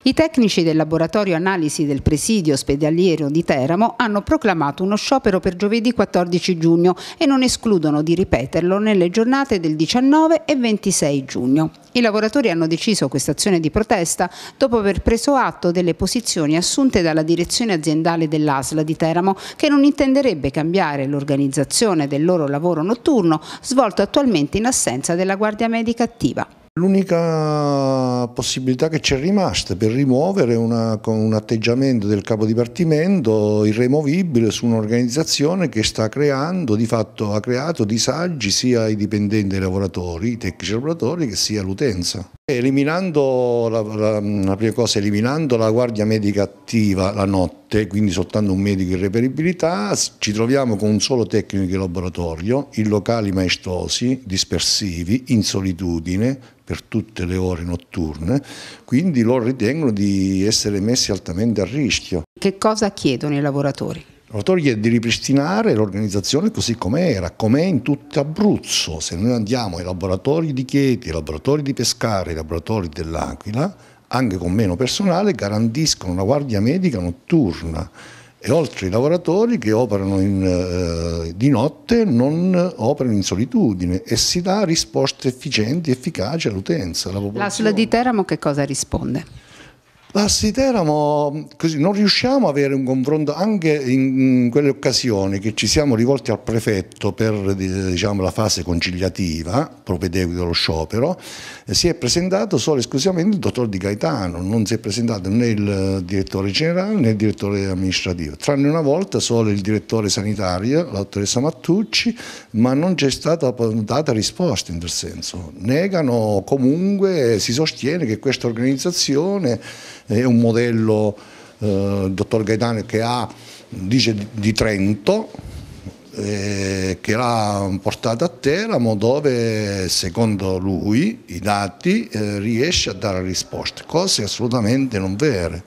I tecnici del laboratorio analisi del presidio ospedaliero di Teramo hanno proclamato uno sciopero per giovedì 14 giugno e non escludono di ripeterlo nelle giornate del 19 e 26 giugno. I lavoratori hanno deciso questa azione di protesta dopo aver preso atto delle posizioni assunte dalla direzione aziendale dell'ASLA di Teramo che non intenderebbe cambiare l'organizzazione del loro lavoro notturno svolto attualmente in assenza della Guardia Medica attiva. L'unica possibilità che ci è rimasta per rimuovere una, un atteggiamento del capo dipartimento irremovibile su un'organizzazione che sta creando, di fatto ha creato disagi sia ai dipendenti ai lavoratori, i tecnici lavoratori che sia all'utenza. Eliminando la, la, la prima cosa, eliminando la guardia medica attiva la notte quindi soltanto un medico in reperibilità, ci troviamo con un solo tecnico di laboratorio, in locali maestosi, dispersivi, in solitudine per tutte le ore notturne, quindi loro ritengono di essere messi altamente a rischio. Che cosa chiedono i lavoratori? I lavoratori chiedono di ripristinare l'organizzazione così com'era, com'è in tutto Abruzzo. Se noi andiamo ai laboratori di Chieti, ai laboratori di Pescara, ai laboratori dell'Aquila, anche con meno personale, garantiscono una guardia medica notturna e oltre ai lavoratori che operano in, eh, di notte non operano in solitudine e si dà risposte efficienti, efficaci all'utenza. Alla sulla di Teramo che cosa risponde? Lassi Teramo, così, non riusciamo ad avere un confronto anche in quelle occasioni che ci siamo rivolti al prefetto per diciamo, la fase conciliativa, propedeutico allo sciopero, si è presentato solo e esclusivamente il dottor Di Gaetano, non si è presentato né il direttore generale né il direttore amministrativo, tranne una volta solo il direttore sanitario, la dottoressa Mattucci, ma non c'è stata data risposta in tal senso. Negano comunque, si sostiene che questa organizzazione è un modello, eh, il dottor Gaetano, che ha, dice di Trento, eh, che l'ha portata a Teramo dove secondo lui i dati eh, riesce a dare risposte, cose assolutamente non vere.